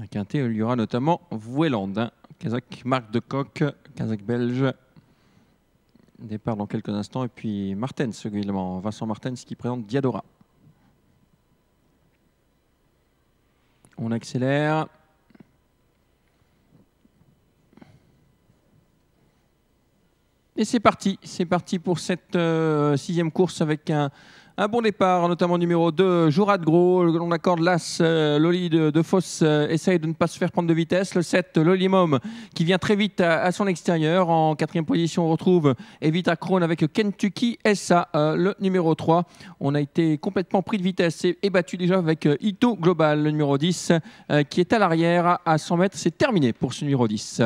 Un quintet, il y aura notamment Vueland, hein, Kazakh Marc de Coq, Kazakh belge. Départ dans quelques instants. Et puis Martens également, Vincent Martens qui présente Diadora. On accélère. Et c'est parti, c'est parti pour cette euh, sixième course avec un, un bon départ, notamment numéro 2, Jourad Gros. On accorde l'As, euh, Loli de, de Fosse euh, essaye de ne pas se faire prendre de vitesse. Le 7, Lolimum, qui vient très vite à, son extérieur. En quatrième position, on retrouve Evita Krone avec Kentucky SA, euh, le numéro 3. On a été complètement pris de vitesse et, et battu déjà avec Ito Global, le numéro 10, qui est à l'arrière à 100 mètres. C'est terminé pour ce numéro 10.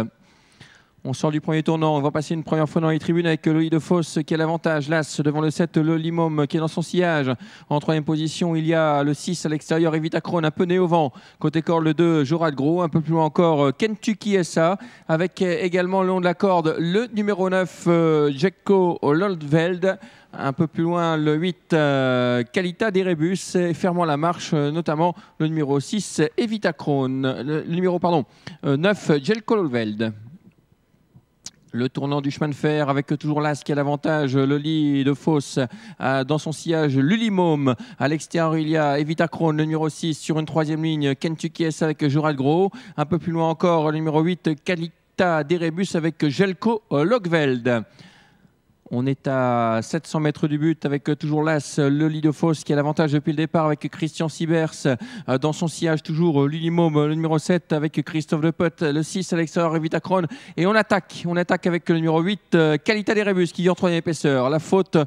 On sort du premier tournant, on va passer une première fois dans les tribunes avec Louis de Fosse qui a l'avantage, l'As devant le 7, le Limom qui est dans son sillage. En troisième position, il y a le 6 à l'extérieur, Evitacron, un peu né au vent. Côté corde le 2, Jorad Gros, un peu plus loin encore, euh, Kentucky SA, avec euh, également le long de la corde, le numéro 9, euh, Jekko Loldveld. Un peu plus loin, le 8, Kalita Calita fermant la marche, notamment le numéro 6, Evita le, numéro pardon, 9, Jelko Loldveld. Le tournant du chemin de fer avec toujours l'As qui a l'avantage, le lit de Fosse euh, dans son sillage, L'Ulimum à l'extérieur il y a Evita Krohn, le numéro 6 sur une troisième ligne, Kentucky S avec Jural Gros, un peu plus loin encore le numéro 8 Calita Derebus avec Jelko Lokveld. On est à 700 mètres du but avec euh, toujours l'As, euh, le Lidofos qui a l'avantage depuis le départ avec Christian Sibers. Euh, dans son sillage, toujours l'unimum, le numéro 7 avec Christophe Lepot, le 6 à l'extérieur et Vitacron. Et on attaque, on attaque avec le numéro 8, Kalita des qui vient en troisième épaisseur. La faute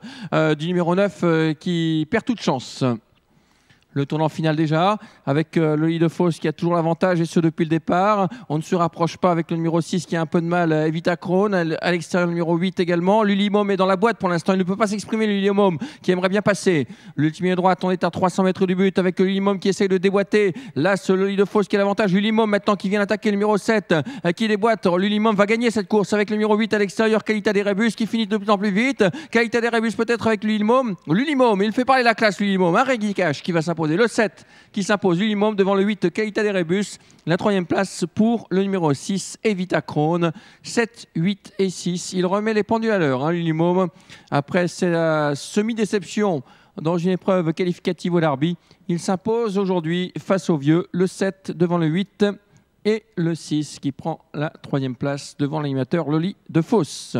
du numéro 9 qui perd toute chance le tournant final déjà, avec euh, le le de fausse qui a toujours l'avantage, et ce depuis le départ. On ne se rapproche pas avec le numéro 6 qui a un peu de mal, euh, Evita Krohn, à l'extérieur le numéro 8 également. Lulimom est dans la boîte pour l'instant, il ne peut pas s'exprimer, Lulimom, qui aimerait bien passer. L'ultime droite, on est à 300 mètres du but, avec Lulimom qui essaye de déboîter. Là, le lit de fausse qui a l'avantage, Lulimom maintenant qui vient attaquer le numéro 7, euh, qui déboîte. Lulimom va gagner cette course avec le numéro 8 à l'extérieur, Kalita des qui finit de plus en plus vite. Kalita des peut-être avec Lulimom. Lulimom, il fait parler la classe, Lulimom, qui va le 7 qui s'impose Lillimum devant le 8 Keita Derebus. La troisième place pour le numéro 6 Evita Krone. 7, 8 et 6. Il remet les pendules à l'heure, hein, Après sa semi-déception dans une épreuve qualificative au derby. il s'impose aujourd'hui face au vieux. Le 7 devant le 8 et le 6 qui prend la troisième place devant l'animateur Loli de Fosse.